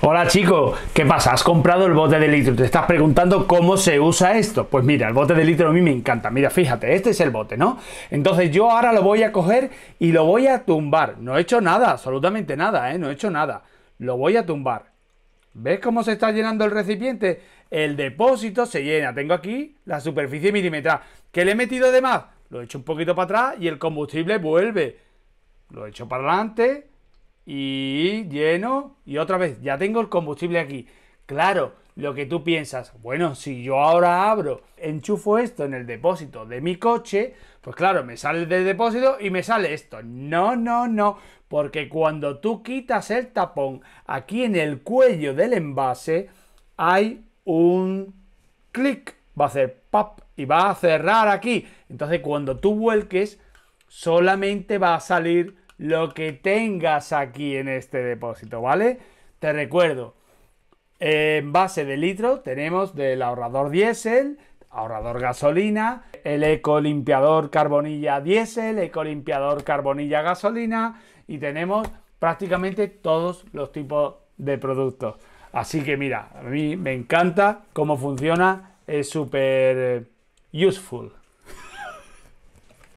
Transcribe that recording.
Hola chicos, ¿qué pasa? ¿Has comprado el bote de litro? Te estás preguntando cómo se usa esto. Pues mira, el bote de litro a mí me encanta. Mira, fíjate, este es el bote, ¿no? Entonces yo ahora lo voy a coger y lo voy a tumbar. No he hecho nada, absolutamente nada, ¿eh? No he hecho nada. Lo voy a tumbar. ¿Ves cómo se está llenando el recipiente? El depósito se llena. Tengo aquí la superficie milimetrada. ¿Qué le he metido de más? Lo he hecho un poquito para atrás y el combustible vuelve. Lo he hecho para adelante y lleno y otra vez, ya tengo el combustible aquí. Claro, lo que tú piensas, bueno, si yo ahora abro, enchufo esto en el depósito de mi coche, pues claro, me sale del depósito y me sale esto. No, no, no, porque cuando tú quitas el tapón aquí en el cuello del envase, hay un clic, va a hacer pop y va a cerrar aquí. Entonces cuando tú vuelques, solamente va a salir lo que tengas aquí en este depósito, ¿vale? Te recuerdo, en base de litro tenemos del ahorrador diésel, ahorrador gasolina, el eco limpiador carbonilla diésel, eco limpiador carbonilla gasolina y tenemos prácticamente todos los tipos de productos. Así que mira, a mí me encanta cómo funciona, es súper eh, useful.